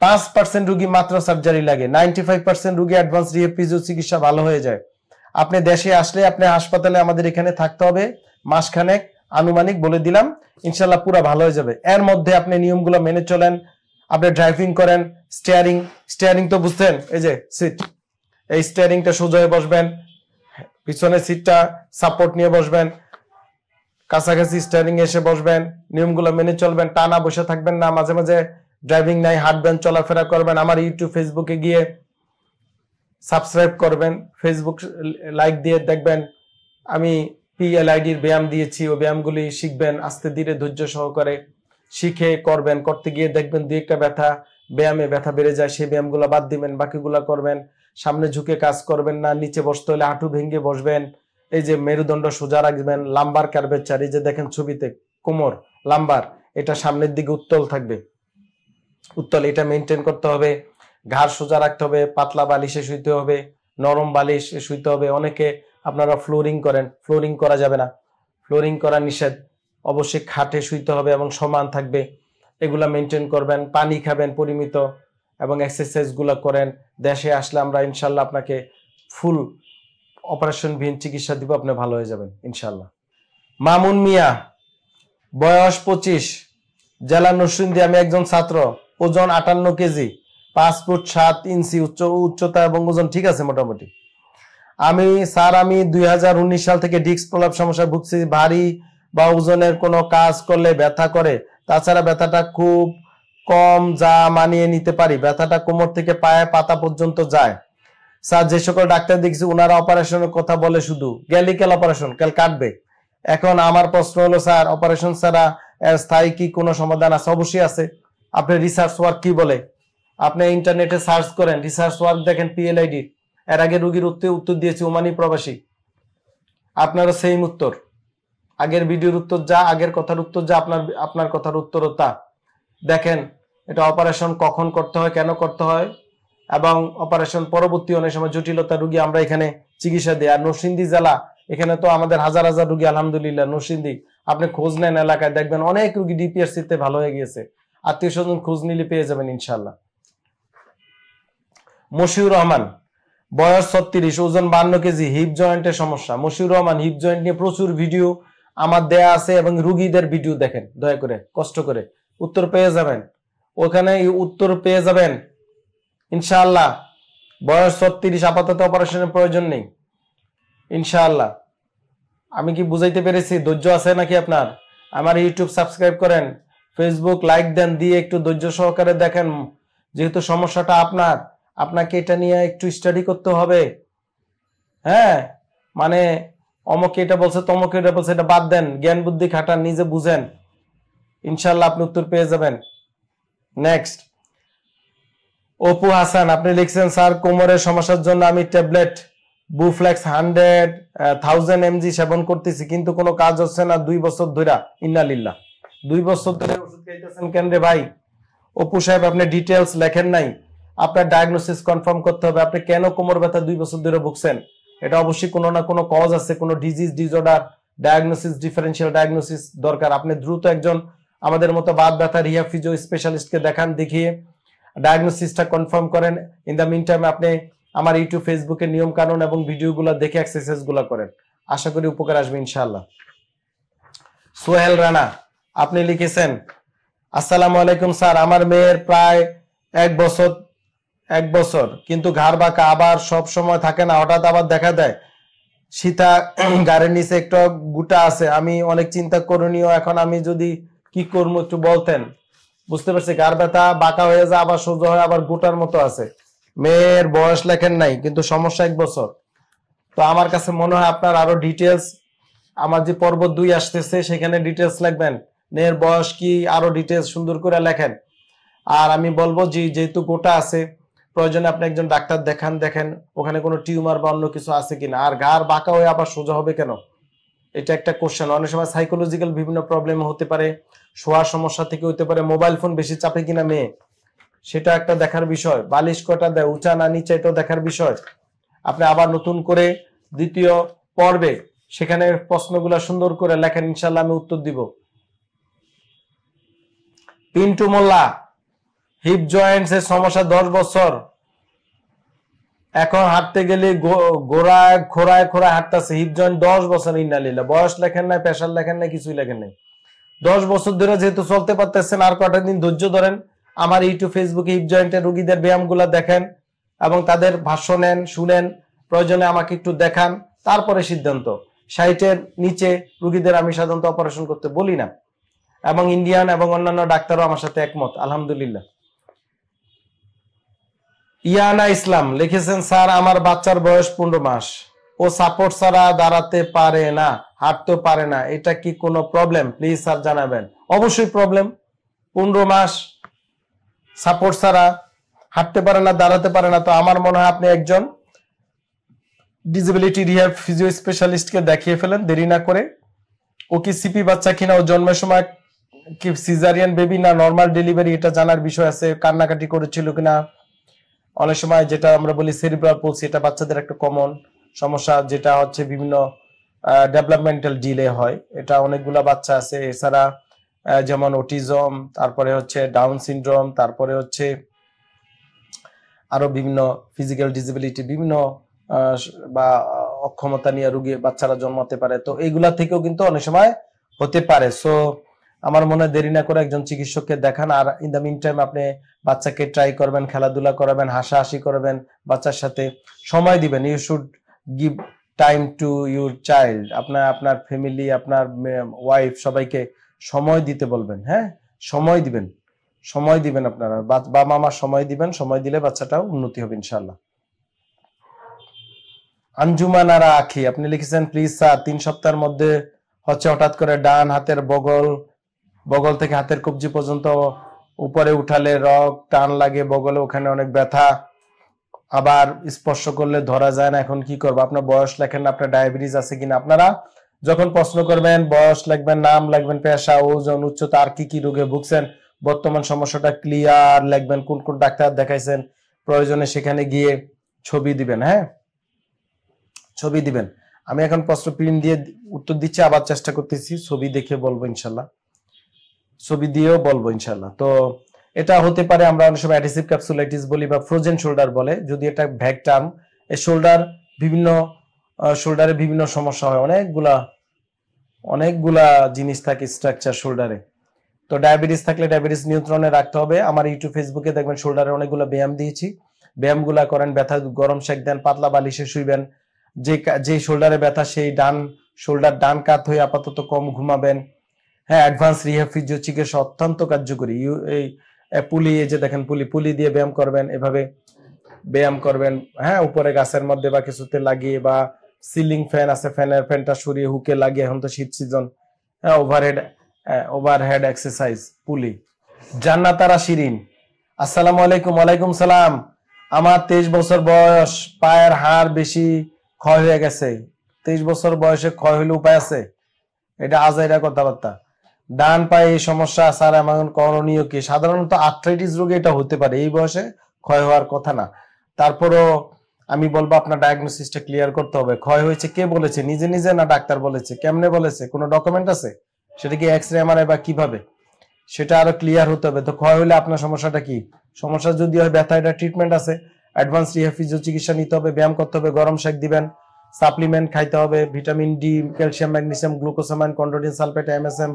পাঁচ পার্সেন্ট রুগী মাত্র সার্জারি লাগে নাইনটি ফাইভ পার্সেন্ট রুগী অ্যাডভান্স রিহেফিজিও চিকিৎসা ভালো হয়ে যায় আপনি দেশে আসলে আপনি হাসপাতালে আমাদের এখানে থাকতে হবে মাসখানেক আনুমানিক বলে দিলাম ইনশাল্লাহ পুরো ভালো হয়ে যাবে এর মধ্যে আপনি নিয়মগুলো মেনে চলেন আপনি ড্রাইভিং করেন স্টিয়ারিং স্টিয়ারিং তো বুঝছেন এই যে সিট এই স্টিয়ারিংটা সোজা হয়ে বসবেন পিছনে সিটটা সাপোর্ট নিয়ে বসবেন কাছাকাছি স্টিয়ারিং এসে বসবেন নিয়মগুলো মেনে চলবেন টানা বসে থাকবেন না মাঝে মাঝে ড্রাইভিং নাই হাঁটবেন চলাফেরা করবেন আমার ইউটিউব ফেসবুকে গিয়ে সাবস্ক্রাইব করবেন ফেসবুক লাইক দিয়ে দেখবেন আমি পিএলআইডির ব্যায়াম দিয়েছি ও ব্যায়ামগুলি শিখবেন আস্তে ধীরে ধৈর্য সহকারে শিখে করবেন করতে গিয়ে দেখবেন দুই একটা ব্যথা ব্যায়ামে ব্যথা বেড়ে যায় সেই ব্যায়ামগুলো বাদ দিবেন বাকিগুলো করবেন সামনে ঝুঁকে কাজ করবেন না নিচে বসতে হলে হাঁটু ভেঙে বসবেন এই যে মেরুদণ্ড সোজা রাখবেন লাম্বার কার্ভেচার এই যে দেখেন ছবিতে কোমর লাম্বার এটা সামনের দিকে উত্তল থাকবে উত্তল এটা মেনটেন করতে হবে ঘাড় সোজা রাখতে হবে পাতলা বালিশে শুইতে হবে নরম বালিশে শুইতে হবে অনেকে আপনারা ফ্লোরিং করেন ফ্লোরিং করা যাবে না ফ্লোরিং করা নিষেধ অবশ্যই খাটে শুইতে হবে এবং সমান থাকবে এগুলা মেনটেন করবেন পানি খাবেন পরিমিত এবং এক্সারসাইজগুলো করেন দেশে আসলে আমরা ইনশাল্লাহ আপনাকে ফুল অপারেশন ভিন চিকিৎসা দিব আপনি ভালো হয়ে যাবেন ইনশাল্লাহ মামুন মিয়া বয়স পঁচিশ জেলা নরসিংদী আমি একজন ছাত্র ওজন আটান্ন কেজি পাঁচ ফুট সাত ইঞ্চি উচ্চ উচ্চতা এবং ওজন ঠিক আছে মোটামুটি আমি স্যার আমি দুই সাল থেকে ডিস্ক প্রলাপ সমস্যা ভুগছি ভারী বা ওজনের কোনো কাজ করলে ব্যথা করে তাছাড়া ব্যথাটা খুব কম যা মানিয়ে নিতে পারি ব্যথাটা কোমর থেকে পায়ে পাতা পর্যন্ত যায় স্যার যে সকল ডাক্তার দেখছি ওনারা অপারেশনের কথা বলে শুধু গ্যালিক্যাল অপারেশন কেল কাটবে এখন আমার প্রশ্ন হলো স্যার অপারেশন ছাড়া স্থায়ী কি কোনো সমাধান আছে অবশ্যই আছে আপনি রিসার্চ ওয়ার্ক কি বলে আপনি ইন্টারনেটে সার্চ করেন রিসার্চ ওয়ার্ক দেখেন পিএলআইডি এর আগে রুগীর উত্তর উত্তর দিয়েছে ওমানি প্রবাসী আপনারও সেই উত্তর আগের ভিডিওর উত্তর যা আগের কথার উত্তর যা আপনার আপনার কথার উত্তরও তা দেখেন এটা অপারেশন কখন করতে হয় কেন করতে হয় এবং অপারেশন পরবর্তী অনেক সময় জটিলতা রুগী আমরা এখানে চিকিৎসা দিই আর নরসিংদী জেলা এখানে তো আমাদের হাজার হাজার রুগী আলহামদুলিল্লাহ নরসিংদী আপনি খোঁজ নেন এলাকায় দেখবেন অনেক রুগী ডিপিআরসিতে ভালো হয়ে গিয়েছে আত্মীয় স্বজন খোঁজ নিলে পেয়ে যাবেন ইনশাল্লাহ মশিউর রহমান বয়স ছত্রিশ ওজন বান্ন কেজি হিপ জয়েন্টের সমস্যা মশিউর রহমান হিপ জয়েন্ট নিয়ে প্রচুর ভিডিও আমার দেয়া আছে এবং রুগীদের ভিডিও দেখেন দয়া করে কষ্ট করে উত্তর পেয়ে যাবেন ওখানে উত্তর পেয়ে যাবেন ইনশাআল্লাহ বয়স ছত্রিশ আপাতত অপারেশনের প্রয়োজন নেই ইনশাআল্লাহ আমি কি বুঝাইতে পেরেছি ধৈর্য আছে নাকি আপনার আমার ইউটিউব সাবস্ক্রাইব করেন ফেসবুক লাইক দেন দিয়ে একটু ধৈর্য সহকারে দেখেন যেহেতু সমস্যাটা আপনার আপনাকে এটা নিয়ে একটু স্টাডি করতে হবে হ্যাঁ মানে অমকে এটা বলছে তমকে এটা বলছে এটা বাদ দেন জ্ঞান বুদ্ধি খাটান নিজে বুঝেন ইনশাল্লাহ আপনি উত্তর পেয়ে যাবেন নেক্সট অপু হাসান আপনি লিখছেন স্যার কোমরের সমস্যার জন্য আমি tablet Buflex hundred thousand MG সেবন করতেছি কিন্তু কোনো কাজ হচ্ছে না দুই বছর ধরা ইন্নালিল্লা দুই বছর ধরে ওষুধ খেয়েছেন কেন রে ভাই অপু সাহেব আপনি ডিটেলস লেখেন নাই আপনার ডায়াগনোসিস কনফার্ম করতে হবে আপনি কেন কোমর ব্যথা দুই বছর ধরে ভুগছেন এটা অবশ্যই কোনো না কোনো কজ আছে কোনো disease disorder diagnosis differential diagnosis দরকার আপনি দ্রুত একজন আমাদের মতো বাদ ব্যথা রিহা ফিজিও স্পেশালিস্টকে দেখান দেখিয়ে ডায়াগনোসিসটা কনফার্ম করেন ইন দ্য মিন টাইম আপনি আমার ইউটিউব ফেসবুকে নিয়ম কানুন এবং ভিডিওগুলো দেখে এক্সারসাইজগুলো করেন আশা করি উপকার আসবে ইনশাআল্লাহ সোহেল রানা আপনি লিখেছেন আসসালামু আলাইকুম স্যার আমার মেয়ের প্রায় এক বছর এক বছর কিন্তু ঘাড় বাঁকা আবার সব সময় থাকে না হঠাৎ আবার দেখা দেয় সীতা গাড়ির নিচে একটা গুটা আছে আমি অনেক চিন্তা করণীয় এখন আমি যদি কি করবো একটু বলতেন বুঝতে পারছি গার ব্যথা বাঁকা হয়ে যায় আবার সোজা হয়ে আবার গুটার মতো আছে মেয়ের বয়স লেখেন নাই কিন্তু সমস্যা এক বছর তো আমার কাছে মনে হয় আপনার আরো ডিটেলস আমার যে পর্ব দুই আসতেছে সেখানে ডিটেলস লাগবেন মেয়ের বয়স কি আরো ডিটেলস সুন্দর করে লেখেন আর আমি বলবো যে যেহেতু গোটা আছে প্রয়োজনে আপনি একজন ডাক্তার দেখান দেখেন ওখানে কোনো টিউমার বা অন্য কিছু আছে কিনা আর গার বাঁকা হয়ে আবার সোজা হবে কেন এটা একটা কোশ্চেন অনেক সময় সাইকোলজিক্যাল বিভিন্ন প্রবলেম হতে পারে শোয়ার সমস্যা থেকে হতে পারে মোবাইল ফোন বেশি চাপে কিনা মেয়ে সেটা একটা দেখার বিষয় বালিশ কটা দেয় উঁচা না নিচে এটাও দেখার বিষয় আপনি আবার নতুন করে দ্বিতীয় পর্বে সেখানে প্রশ্নগুলো সুন্দর করে লেখেন ইনশাল্লাহ আমি উত্তর দিব পিন্টু মোল্লা হিপ জয়েন্টস এর সমস্যা দশ বছর এখন হাঁটতে গেলে গোড়ায় খোড়ায় খোড়ায় হাঁটতেছে হিপ জয়েন্ট দশ বছর ইন্নালিল্লা বয়স লেখেন নাই প্রেশার লেখেন নাই কিছুই লেখেন নাই দশ বছর ধরে যেহেতু চলতে পারতেছেন আর কটা দিন ধৈর্য ধরেন আমার ইউটিউব ফেসবুকে হিপ জয়েন্টের রুগীদের ব্যায়ামগুলো দেখেন এবং তাদের ভাষ্য নেন শুনেন প্রয়োজনে আমাকে একটু দেখান তারপরে সিদ্ধান্ত সাইটের নিচে রুগীদের আমি সাধারণত অপারেশন করতে বলি না এবং ইন্ডিয়ান এবং অন্যান্য ডাক্তারও আমার সাথে একমত আলহামদুলিল্লাহ ইয়ানা ইসলাম লিখেছেন স্যার আমার বাচ্চার বয়স পনেরো মাস ও সাপোর্ট ছাড়া দাঁড়াতে পারে না হাঁটতে পারে না এটা কি কোনো প্রবলেম প্লিজ স্যার জানাবেন অবশ্যই প্রবলেম পনেরো মাস সাপোর্ট ছাড়া হাঁটতে পারে না দাঁড়াতে পারে না তো আমার মনে হয় আপনি একজন ডিজেবিলিটি রিহ্যাব ফিজিও স্পেশালিস্টকে দেখিয়ে ফেলেন দেরি না করে ও কি সিপি বাচ্চা কিনা ও জন্মের সময় কি সিজারিয়ান বেবি না নর্মাল ডেলিভারি এটা জানার বিষয় আছে কান্নাকাটি করেছিল কিনা অনেক সময় যেটা আমরা বলি সেরিব্রাল পলসি এটা বাচ্চাদের একটা কমন সমস্যা যেটা হচ্ছে বিভিন্ন ডেভেলপমেন্টাল ডিলে হয় এটা অনেকগুলা বাচ্চা আছে এছাড়া যেমন অটিজম তারপরে হচ্ছে ডাউন সিনড্রোম তারপরে হচ্ছে আরো বিভিন্ন ফিজিক্যাল ডিসেবিলিটি বিভিন্ন বা অক্ষমতা নিয়ে রুগী বাচ্চারা জন্মাতে পারে তো এইগুলা থেকেও কিন্তু অনেক সময় হতে পারে সো আমার মনে দেরি না করে একজন চিকিৎসককে দেখান আর ইন দ্য মিন টাইম আপনি বাচ্চাকে ট্রাই করবেন খেলাধুলা করাবেন হাসাহাসি করবেন বাচ্চার সাথে সময় দিবেন you should give time to your child আপনার আপনার ফ্যামিলি আপনার ওয়াইফ সবাইকে সময় দিতে বলবেন হ্যাঁ সময় দিবেন সময় দিবেন আপনারা বাবা মামা সময় দিবেন সময় দিলে বাচ্চাটাও উন্নতি হবে ইনশাল্লাহ আর আখি আপনি লিখেছেন প্লিজ স্যার তিন সপ্তাহের মধ্যে হচ্ছে হঠাৎ করে ডান হাতের বগল বগল থেকে হাতের কবজি পর্যন্ত উপরে উঠালে রক টান লাগে বগলে ওখানে অনেক ব্যথা আবার স্পর্শ করলে ধরা যায় না এখন কি করবো আপনার বয়স লেখেন আপনার ডায়াবেটিস আছে কিনা আপনারা যখন প্রশ্ন করবেন বয়স লাগবেন নাম লাগবেন পেশা ওজন উচ্চতা আর কি কি রোগে ভুগছেন বর্তমান সমস্যাটা ক্লিয়ার লাগবেন কোন কোন ডাক্তার দেখাইছেন প্রয়োজনে সেখানে গিয়ে ছবি দিবেন হ্যাঁ ছবি দিবেন আমি এখন প্রশ্ন প্রিন্ট দিয়ে উত্তর দিচ্ছি আবার চেষ্টা করতেছি ছবি দেখে বলবো ইনশাল্লাহ ছবি দিয়েও বলবো ইনশাল্লাহ তো এটা হতে পারে আমরা অনেক সময় অ্যাডিসিভ ক্যাপসুলাইটিস বলি বা ফ্রোজেন শোল্ডার বলে যদি এটা ভ্যাক টার্ম এই শোল্ডার বিভিন্ন শোল্ডারে বিভিন্ন সমস্যা হয় অনেকগুলা অনেকগুলা জিনিস থাকে স্ট্রাকচার শোল্ডারে তো ডায়াবেটিস থাকলে ডায়াবেটিস নিয়ন্ত্রণে রাখতে হবে আমার ইউটিউব ফেসবুকে দেখবেন শোল্ডারে অনেকগুলো ব্যায়াম দিয়েছি ব্যায়ামগুলা করেন ব্যথা গরম শেক দেন পাতলা বালিশে শুইবেন যে যে শোল্ডারে ব্যথা সেই ডান শোল্ডার ডান কাত হয়ে আপাতত কম ঘুমাবেন হ্যাঁ অ্যাডভান্স রিহ্যাব ফিজিও চিকিৎসা অত্যন্ত কার্যকরী এই পুলি এই যে দেখেন পুলি পুলি দিয়ে ব্যায়াম করবেন এভাবে ব্যায়াম করবেন হ্যাঁ উপরে গাছের মধ্যে বা কিছুতে লাগিয়ে বা সিলিং ফ্যান আছে ফ্যানের ফ্যানটা সরিয়ে হুকে লাগিয়ে এখন তো শীত সিজন হ্যাঁ ওভারহেড ওভারহেড এক্সারসাইজ পুলি জান্নাতারা শিরিন আসসালামু আলাইকুম ওয়ালাইকুম সালাম আমার তেইশ বছর বয়স পায়ের হাড় বেশি ক্ষয় হয়ে গেছে তেইশ বছর বয়সে ক্ষয় হইলে উপায় আছে এটা আজ এটা কথাবার্তা ডান পায়ে সমস্যা স্যার এমন করণীয় কি সাধারণত আর্থ্রাইটিস রোগে এটা হতে পারে এই বয়সে ক্ষয় হওয়ার কথা না তারপরও আমি বলবো আপনার ডায়াগনোসিসটা ক্লিয়ার করতে হবে ক্ষয় হয়েছে কে বলেছে নিজে নিজে না ডাক্তার বলেছে কেমনে বলেছে কোনো ডকুমেন্ট আছে সেটা কি এক্স রে এমআরআই বা কিভাবে সেটা আরো ক্লিয়ার হতে হবে তো ক্ষয় হলে আপনার সমস্যাটা কি সমস্যা যদি হয় ব্যথা এটা ট্রিটমেন্ট আছে অ্যাডভান্স রিহাফিজিও চিকিৎসা নিতে হবে ব্যায়াম করতে হবে গরম শেক দিবেন সাপ্লিমেন্ট খাইতে হবে vitamin D calcium magnesium glucosamine chondroitin sulphate MSM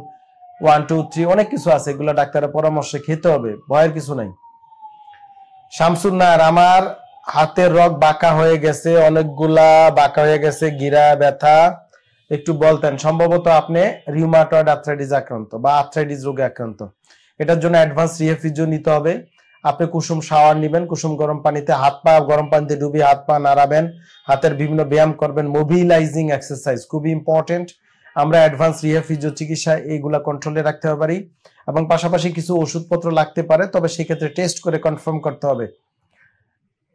one two three অনেক কিছু আছে এগুলো ডাক্তারের পরামর্শে খেতে হবে ভয়ের কিছু নাই শামসুন্নার আমার হাতের রগ বাঁকা হয়ে গেছে অনেকগুলা বাঁকা হয়ে গেছে গিরা ব্যথা একটু বলতেন সম্ভবত আপনি রিউমাটয়েড আর্থ্রাইটিস আক্রান্ত বা আর্থ্রাইটিস রোগে আক্রান্ত এটার জন্য অ্যাডভান্স রিহেফিজিও নিতে হবে আপনি কুসুম শাওয়ার নেবেন কুসুম গরম পানিতে হাত পা গরম পানিতে ডুবিয়ে হাত পা নাড়াবেন হাতের বিভিন্ন ব্যায়াম করবেন মোবিলাইজিং এক্সারসাইজ খুবই ইম্পর্টেন্ট আমরা অ্যাডভান্স রিহ্যাব ফিজিও চিকিৎসা এইগুলা কন্ট্রোলে রাখতে পারি এবং পাশাপাশি কিছু ওষুধপত্র লাগতে পারে তবে সেক্ষেত্রে টেস্ট করে কনফার্ম করতে হবে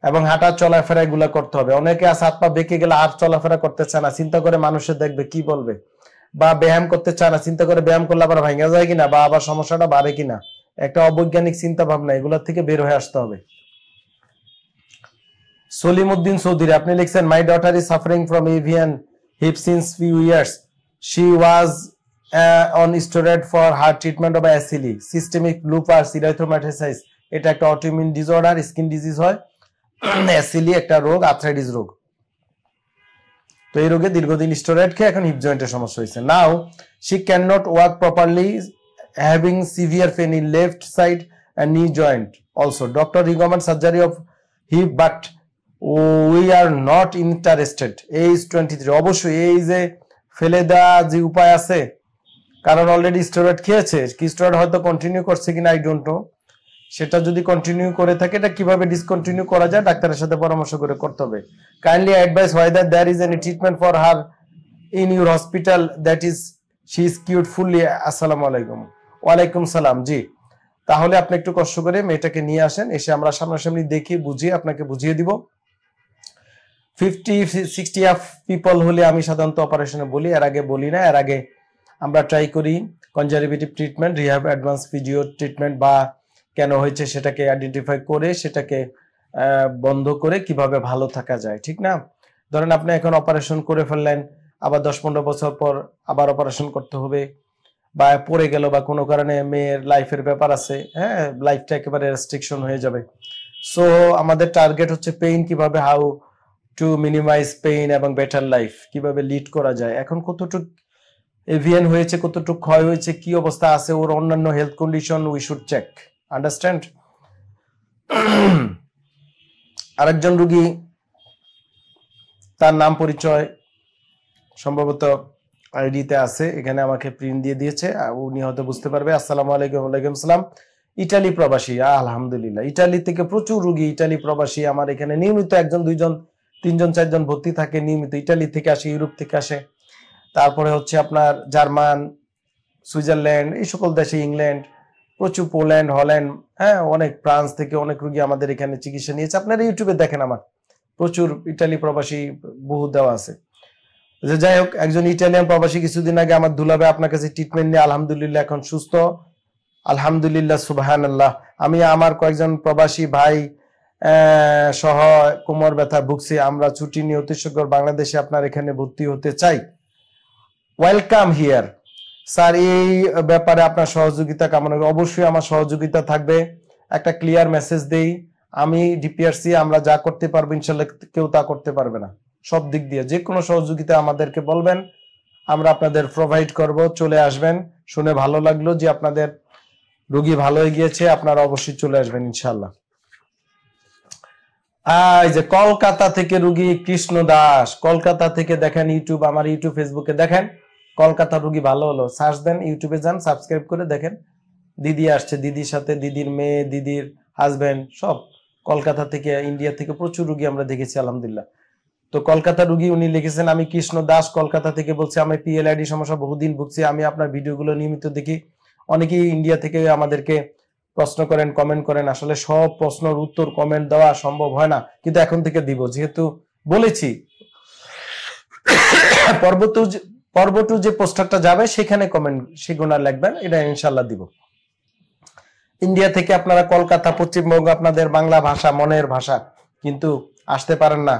এবং হাঁটা চলাফেরা এগুলো করতে হবে অনেকে আছে হাত পা বেঁকে গেলে আর চলাফেরা করতে চায় না চিন্তা করে মানুষের দেখবে কি বলবে বা ব্যায়াম করতে চায় না চিন্তা করে ব্যায়াম করলে আবার ভাঙা যায় কিনা বা আবার সমস্যাটা বাড়ে কিনা একটা অবৈজ্ঞানিক চিন্তা ভাবনা এগুলোর থেকে বের হয়ে আসতে হবে সলিমউদ্দিন চৌধুরী আপনি লিখছেন my daughter is suffering from avian hip since few years She was uh, on steroid for her treatment of SLE, systemic lupus erythematosus. এটা একটা অটোমিউন ডিসঅর্ডার স্কিন ডিজিজ হয় অ্যাসিলি e একটা রোগ আর্থ্রাইটিস রোগ তো এই রোগে দীর্ঘদিন স্টোরাইড খেয়ে এখন হিপ জয়েন্টের সমস্যা হয়েছে now she can not work properly having severe pain in left side and knee joint also doctor recommend surgery of hip but we are not interested age twenty three অবশ্যই এই যে ফেলে দেওয়া যে উপায় আছে কারণ অলরেডি স্টেরয়েড খেয়েছে কি স্টেরয়েড হয়তো কন্টিনিউ করছে কিনা আই ডোন্ট নো সেটা যদি কন্টিনিউ করে থাকে এটা কিভাবে ডিসকন্টিনিউ করা যায় ডাক্তারের সাথে পরামর্শ করে করতে হবে kindly advice why that there is any treatment for her in your hospital that is she is cute fully আসসালামু আলাইকুম ওয়ালাইকুম সালাম জি তাহলে আপনি একটু কষ্ট করে মেয়েটাকে নিয়ে আসেন এসে আমরা সামনাসামনি দেখি বুঝিয়ে আপনাকে বুঝিয়ে দিব ফিফটি সিক্সটি অফ পিপল হলে আমি সাধারণত অপারেশনে বলি এর আগে বলি না এর আগে আমরা ট্রাই করি conservative treatment rehab advance physio treatment বা কেন হয়েছে সেটাকে আইডেন্টিফাই করে সেটাকে বন্ধ করে কিভাবে ভালো থাকা যায় ঠিক না ধরেন আপনি এখন অপারেশন করে ফেললেন আবার দশ পনেরো বছর পর আবার অপারেশন করতে হবে বা পড়ে গেল বা কোনো কারণে মেয়ের লাইফের ব্যাপার আছে হ্যাঁ লাইফটা একেবারে রেস্ট্রিকশন হয়ে যাবে সো আমাদের টার্গেট হচ্ছে পেইন কিভাবে হাউ টু মিনিমাইজ পেইন এবং বেটার লাইফ কিভাবে লিড করা যায় এখন কতটুক এভিয়ান হয়েছে কতটুক ক্ষয় হয়েছে কি অবস্থা আছে ওর অন্যান্য health condition we should check understand আরেকজন রুগী তার নাম পরিচয় সম্ভবত আইডিতে আছে এখানে আমাকে প্রিন্ট দিয়ে দিয়েছে উনি হয়তো বুঝতে পারবে আসসালামু আলাইকুম ওয়ালাইকুম সালাম ইটালি প্রবাসী আলহামদুলিল্লাহ ইটালি থেকে প্রচুর রুগী ইটালি প্রবাসী আমার এখানে নিয়মিত একজন দুইজন তিনজন চারজন ভর্তি থাকে নিয়মিত ইটালি থেকে আসে ইউরোপ থেকে আসে তারপরে হচ্ছে আপনার জার্মান সুইজারল্যান্ড এই সকল দেশে ইংল্যান্ড প্রচুর পোল্যান্ড হল্যান্ড হ্যাঁ অনেক ফ্রান্স থেকে অনেক রুগী আমাদের এখানে চিকিৎসা নিয়েছে আপনারা ইউটিউবে দেখেন আমার প্রচুর ইটালি প্রবাসী বহু দেওয়া আছে যে আচ্ছা, যাই হোক একজন ইটালিয়ান প্রবাসী কিছুদিন আগে আমার দুলাবে আপনার কাছে ট্রিটমেন্ট নিয়ে আলহামদুলিল্লাহ এখন সুস্থ আলহামদুলিল্লাহ সুবাহান আল্লাহ আমি আমার কয়েকজন প্রবাসী ভাই সহ কোমর ব্যথা ভুগছি আমরা ছুটি নিয়ে অতিশকর বাংলাদেশে আপনার এখানে ভর্তি হতে চাই ওয়েলকাম হিয়ার স্যার এই ব্যাপারে আপনার সহযোগিতা কামনা করি অবশ্যই আমার সহযোগিতা থাকবে একটা ক্লিয়ার মেসেজ দেই আমি ডিপিআরসি আমরা যা করতে পারবো ইনশাল্লাহ কেউ তা করতে পারবে না সব দিক দিয়ে যে কোনো সহযোগিতা আমাদেরকে বলবেন আমরা আপনাদের প্রোভাইড করব চলে আসবেন শুনে ভালো লাগলো যে আপনাদের রুগী ভালো হয়ে গিয়েছে আপনারা অবশ্যই চলে আসবেন ইনশাল্লাহ যে কলকাতা থেকে রুগী কৃষ্ণ দাস কলকাতা থেকে দেখেন ইউটিউব আমার ইউটিউব ফেসবুকে দেখেন কলকাতা রুগী ভালো হলো সার্চ দেন ইউটিউবে যান সাবস্ক্রাইব করে দেখেন দিদি আসছে দিদির সাথে দিদির মেয়ে দিদির হাজব্যান্ড সব কলকাতা থেকে ইন্ডিয়া থেকে প্রচুর রুগী আমরা দেখেছি আলহামদুলিল্লাহ তো কলকাতা রুগী উনি লিখেছেন আমি কৃষ্ণ দাস কলকাতা থেকে বলছি আমি পিএলআইডি সমস্যা বহুদিন ভুগছি আমি আপনার ভিডিওগুলো নিয়মিত দেখি অনেকেই ইন্ডিয়া থেকে আমাদেরকে প্রশ্ন করেন কমেন্ট করেন আসলে সব প্রশ্নের উত্তর কমেন্ট দেওয়া সম্ভব হয় না কিন্তু এখন থেকে দিব যেহেতু বলেছি পর্বত যে পোস্টারটা যাবে সেখানে কমেন্ট সেগুনা লিখবেন এটা ইনশাল্লাহ দিব ইন্ডিয়া থেকে আপনারা কলকাতা পশ্চিমবঙ্গ আপনাদের বাংলা ভাষা মনের ভাষা কিন্তু আসতে পারেন না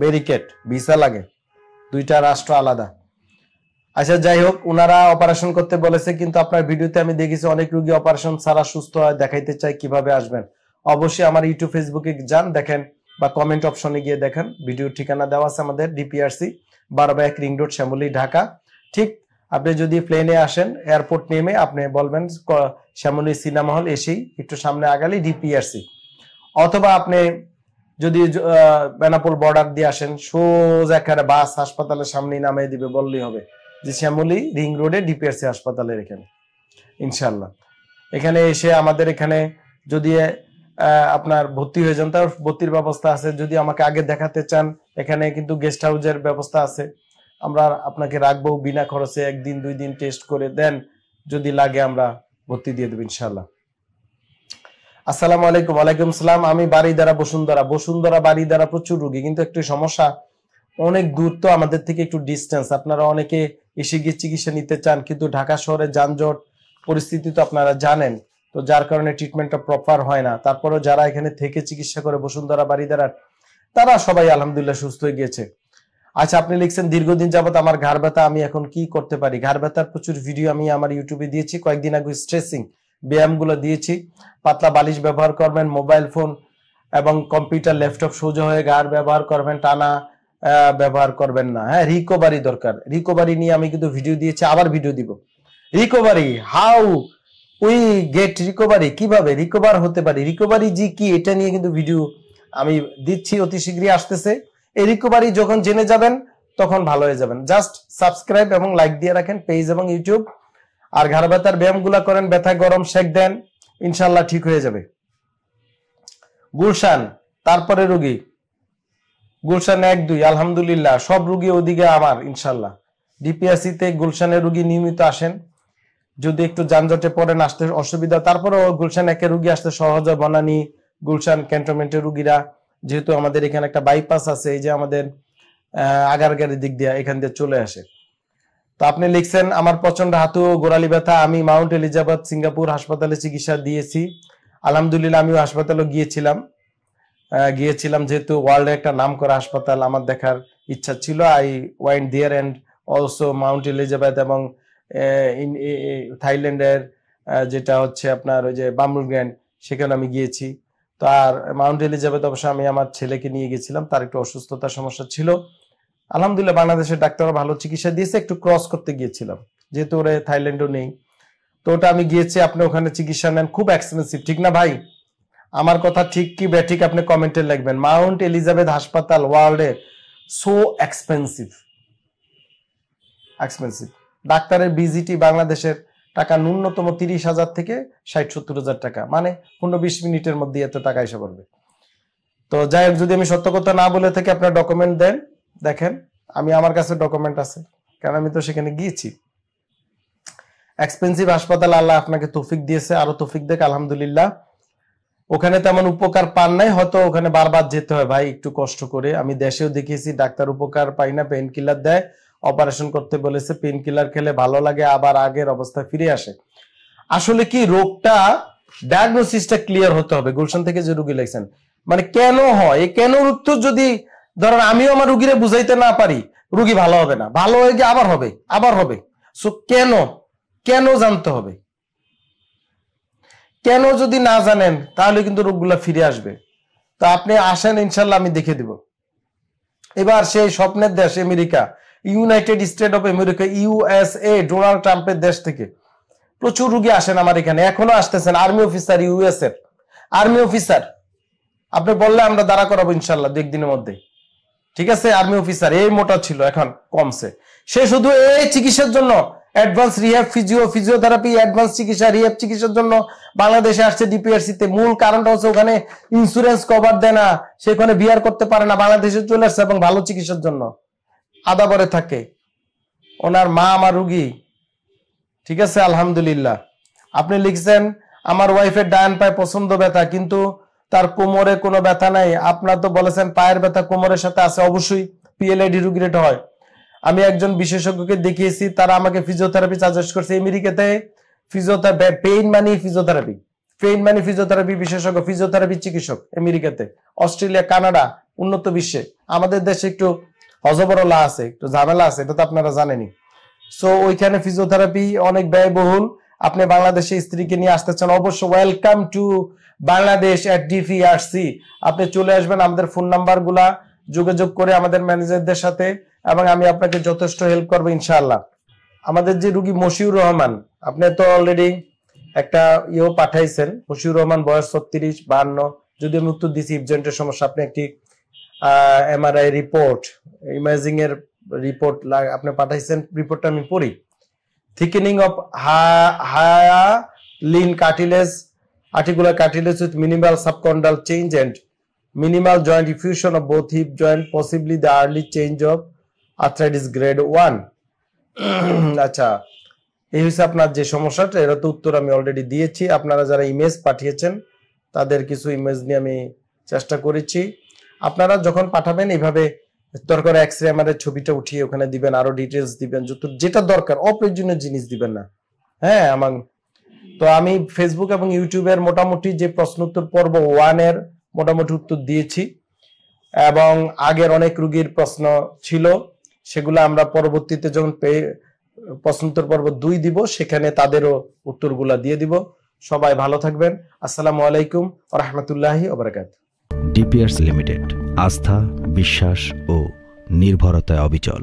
ব্যারিকেড ভিসা লাগে দুইটা রাষ্ট্র আলাদা আচ্ছা যাই হোক ওনারা অপারেশন করতে বলেছে কিন্তু আপনার ভিডিওতে আমি দেখেছি অনেক রুগী অপারেশন ছাড়া সুস্থ হয় দেখাইতে চাই কিভাবে আসবেন অবশ্যই আমার ইউটিউব ফেসবুকে যান দেখেন বা কমেন্ট অপশনে গিয়ে দেখেন ভিডিও ঠিকানা দেওয়া আছে আমাদের ডিপিআরসি বারো বা এক রিং রোড শ্যামলী ঢাকা ঠিক আপনি যদি প্লেনে আসেন এয়ারপোর্ট নেমে আপনি বলবেন শ্যামলী সিনেমা হল এসেই একটু সামনে আগালি ডিপিআরসি অথবা আপনি যদি বেনাপোল বর্ডার দিয়ে আসেন সোজা একটা বাস হাসপাতালের সামনেই নামিয়ে দিবে বললেই হবে যে শ্যামলী রিং রোডে ডিপিআরসি হাসপাতালের এখানে ইনশাল্লাহ এখানে এসে আমাদের এখানে যদি আপনার ভর্তি হয়ে যান তার ভর্তির ব্যবস্থা আছে যদি আমাকে আগে দেখাতে চান এখানে কিন্তু গেস্ট হাউসের ব্যবস্থা আছে আমরা আপনাকে রাখবো বিনা খরচে একদিন দুই দিন টেস্ট করে দেন যদি লাগে আমরা ভর্তি দিয়ে দেবো ইনশাল্লাহ আসসালামু আলাইকুম ওয়ালাইকুম সালাম আমি বাড়ি দ্বারা বসুন্ধরা বসুন্ধরা বাড়ি দ্বারা প্রচুর রুগী কিন্তু একটু সমস্যা অনেক দূর তো আমাদের থেকে একটু ডিস্টেন্স আপনারা অনেকে এসে গিয়ে চিকিৎসা নিতে চান কিন্তু ঢাকা শহরে যানজট পরিস্থিতি তো আপনারা জানেন তো যার কারণে ট্রিটমেন্টটা প্রপার হয় না তারপরেও যারা এখানে থেকে চিকিৎসা করে বসুন্ধরা দাঁড়ান তারা সবাই আলহামদুলিল্লাহ সুস্থ হয়ে গিয়েছে আচ্ছা আপনি লিখছেন দীর্ঘদিন যাবত আমার ঘাড় ব্যথা আমি এখন কি করতে পারি ঘাড় ব্যথার প্রচুর ভিডিও আমি আমার ইউটিউবে দিয়েছি কয়েকদিন আগে স্ট্রেসিং ব্যায়ামগুলো দিয়েছি পাতলা বালিশ ব্যবহার করবেন মোবাইল ফোন এবং কম্পিউটার ল্যাপটপ সোজা হয়ে ঘাড় ব্যবহার করবেন টানা ব্যবহার করবেন না হ্যাঁ রিকোভারি দরকার রিকোভারি নিয়ে আমি কিন্তু ভিডিও দিয়েছি আবার ভিডিও দিব recovery how we get recovery কিভাবে রিকোভার হতে পারি রিকোভারি জি কি এটা নিয়ে কিন্তু ভিডিও আমি দিচ্ছি অতি শীঘ্রই আসতেছে এই রিকোভারি যখন জেনে যাবেন তখন ভালো হয়ে যাবেন জাস্ট সাবস্ক্রাইব এবং লাইক দিয়ে রাখেন পেজ এবং ইউটিউব আর ঘাড় ব্যথার ব্যায়ামগুলো করেন ব্যথা গরম শেক দেন ইনশাল্লাহ ঠিক হয়ে যাবে গুলশান তারপরে রুগী গুলশান এক দুই আলহামদুলিল্লাহ সব রুগী ওদিকে আমার ইনশাল্লাহ ডিপিআরসিতে গুলশানের রুগী নিয়মিত আসেন যদি একটু যানজটে পড়েন আসতে অসুবিধা তারপরে গুলশান একের রুগী আসতে সহজ বনানি গুলশান ক্যান্টনমেন্টের রুগীরা যেহেতু আমাদের এখানে একটা বাইপাস আছে এই যে আমাদের আগারগাড়ির দিক দিয়ে এখান দিয়ে চলে আসে তো আপনি লিখছেন আমার প্রচন্ড হাতু ও গোড়ালি ব্যথা আমি মাউন্ট এলিজাবেথ সিঙ্গাপুর হাসপাতালে চিকিৎসা দিয়েছি আলহামদুলিল্লাহ আমিও হাসপাতালে গিয়েছিলাম গিয়েছিলাম যেহেতু ওয়ার্ল্ডে একটা নাম করা হাসপাতাল আমার দেখার ইচ্ছা ছিল I went there and also Mount Elizabeth এবং থাইল্যান্ডের যেটা হচ্ছে আপনার ওই যে বামুলগ্যান সেখানে আমি গিয়েছি তো আর মাউন্ট এলিজাবেথ অবশ্য আমি আমার ছেলেকে নিয়ে গেছিলাম তার একটু অসুস্থতার সমস্যা ছিল আলহামদুলিল্লাহ বাংলাদেশের ডাক্তাররা ভালো চিকিৎসা দিয়েছে একটু ক্রস করতে গিয়েছিলাম যেহেতু ওরা থাইল্যান্ডও নেই তো ওটা আমি গিয়েছি আপনি ওখানে চিকিৎসা নেন খুব এক্সপেন্সিভ ঠিক না ভাই আমার কথা ঠিক কি ব্যাঠিক আপনি কমেন্টে লিখবেন মাউন্ট এলিজাবেথ হাসপাতাল ওয়ার্ল্ডে সো এক্সপেন্সিভ এক্সপেন্সিভ ডাক্তারের ভিজিটি বাংলাদেশের টাকা ন্যূনতম তিরিশ হাজার থেকে ষাট সত্তর হাজার টাকা মানে পনেরো বিশ মিনিটের মধ্যে এত টাকা এসে পড়বে তো যাই হোক যদি আমি সত্য কথা না বলে থেকে আপনার ডকুমেন্ট দেন দেখেন আমি আমার কাছে ডকুমেন্ট আছে কারণ আমি তো সেখানে গিয়েছি এক্সপেন্সিভ হাসপাতাল আল্লাহ আপনাকে তৌফিক দিয়েছে আরো তৌফিক দেখ আলহামদুলিল্লাহ ওখানে তেমন উপকার পান নাই হয়তো ওখানে বারবার যেতে হয় ভাই একটু কষ্ট করে আমি দেশেও দেখেছি ডাক্তার উপকার পাই না পেন কিলার দেয় অপারেশন করতে বলেছে পেন কিলার খেলে ভালো লাগে আবার আগের অবস্থা ফিরে আসে আসলে কি রোগটা ডায়াগনোসিসটা ক্লিয়ার হতে হবে গুলশান থেকে যে রুগী লাগছেন মানে কেন হয় কেন উত্তর যদি ধরেন আমিও আমার রুগীরা বুঝাইতে না পারি রুগী ভালো হবে না ভালো হয়ে গিয়ে আবার হবে আবার হবে সো কেন কেন জানতে হবে কেন যদি না জানেন তাহলে কিন্তু রোগগুলা ফিরে আসবে তো আপনি আসেন ইনশাল্লাহ আমি দেখে দিব এবার সেই স্বপ্নের দেশ America United State of America USA Donald ট্রাম্পের দেশ থেকে প্রচুর রুগী আসেন আমার এখানে এখনো আসতেছেন আর্মি অফিসার ইউএস এর আর্মি অফিসার আপনি বললে আমরা দাঁড়া করাবো ইনশাল্লাহ দু দিনের মধ্যে ঠিক আছে আর্মি অফিসার এই মোটা ছিল এখন কমছে সে শুধু এই চিকিৎসার জন্য advance rehab physio physiotherapy advance চিকিৎসা রিহ্যাব চিকিৎসার জন্য বাংলাদেশে আসছে ডিপিআরসি তে মূল কারণটা হচ্ছে ওখানে ইন্স্যুরেন্স কভার দেয় না সেখানে বিয়ার করতে পারে না বাংলাদেশে চলে আসছে এবং ভালো চিকিৎসার জন্য আদাবরে থাকে ওনার মা আমার রুগী ঠিক আছে আলহামদুলিল্লাহ আপনি লিখছেন আমার ওয়াইফের ডায়ান পায়ে পছন্দ ব্যথা কিন্তু তার কোমরে কোনো ব্যথা নাই আপনার তো বলেছেন পায়ের ব্যথা কোমরের সাথে আছে অবশ্যই পিএলআইডি রুগীর এটা হয় আমি একজন বিশেষজ্ঞকে দেখিয়েছি তারা আমাকে ফিজিওথেরাপি সাজেস্ট করছে আমেরিকাতে ফিজিওথেরাপি পেইন মানে ফিজিওথেরাপি পেইন মানে ফিজিওথেরাপি বিশেষজ্ঞ ফিজিওথেরাপি চিকিৎসক আমেরিকাতে অস্ট্রেলিয়া কানাডা উন্নত বিশ্বে আমাদের দেশে একটু হজবরলা আছে একটু ঝামেলা আছে এটা তো আপনারা জানেনি সো ওইখানে ফিজিওথেরাপি অনেক ব্যয়বহুল আপনি বাংলাদেশে স্ত্রীকে নিয়ে আসতে চান অবশ্য welcome to Bangladesh at DPRC e আপনি চলে আসবেন আমাদের ফোন নাম্বারগুলা যোগাযোগ করে আমাদের ম্যানেজারদের সাথে এবং আমি আপনাকে যথেষ্ট হেল্প করবো ইনশাআল্লাহ আমাদের যে রুগী মশিউর রহমান আপনি তো অলরেডি একটা ইয়েও পাঠাইছেন মশিউর রহমান বয়স ছত্রিশ বান্ন যদি আমি উত্তর দিছি ইভজেন্টের সমস্যা আপনি একটি এমআরআই রিপোর্ট ইমেজিং এর রিপোর্ট আপনি পাঠাইছেন রিপোর্টটা আমি পড়ি thickening of hyaline cartilage articular cartilage with minimal subchondral change and minimal joint effusion of both hip joint possibly the early change of arthritis grade one আচ্ছা এই হচ্ছে আপনার যে সমস্যাটা এটা তো উত্তর আমি অলরেডি দিয়েছি আপনারা যারা ইমেজ পাঠিয়েছেন তাদের কিছু ইমেজ নিয়ে আমি চেষ্টা করেছি আপনারা যখন পাঠাবেন এইভাবে দরকার এক্স রে আমাদের ছবিটা উঠিয়ে ওখানে দিবেন আরো ডিটেলস দিবেন যত যেটা দরকার অপ্রয়োজনীয় জিনিস দিবেন না হ্যাঁ আমার তো আমি ফেসবুক এবং ইউটিউবের মোটামুটি যে প্রশ্ন উত্তর পর্ব ওয়ানের মোটামুটি উত্তর দিয়েছি এবং আগের অনেক রুগীর প্রশ্ন ছিল সেগুলো আমরা পরবর্তীতে যখন প্রশ্নোত্তর পর্ব দুই দিব সেখানে তাদেরও উত্তরগুলা দিয়ে দিব সবাই ভালো থাকবেন আসসালামু আলাইকুম রহমতুল্লাহি ওবরাকাত লিমিটেড আস্থা বিশ্বাস ও নির্ভরতায় অবিচল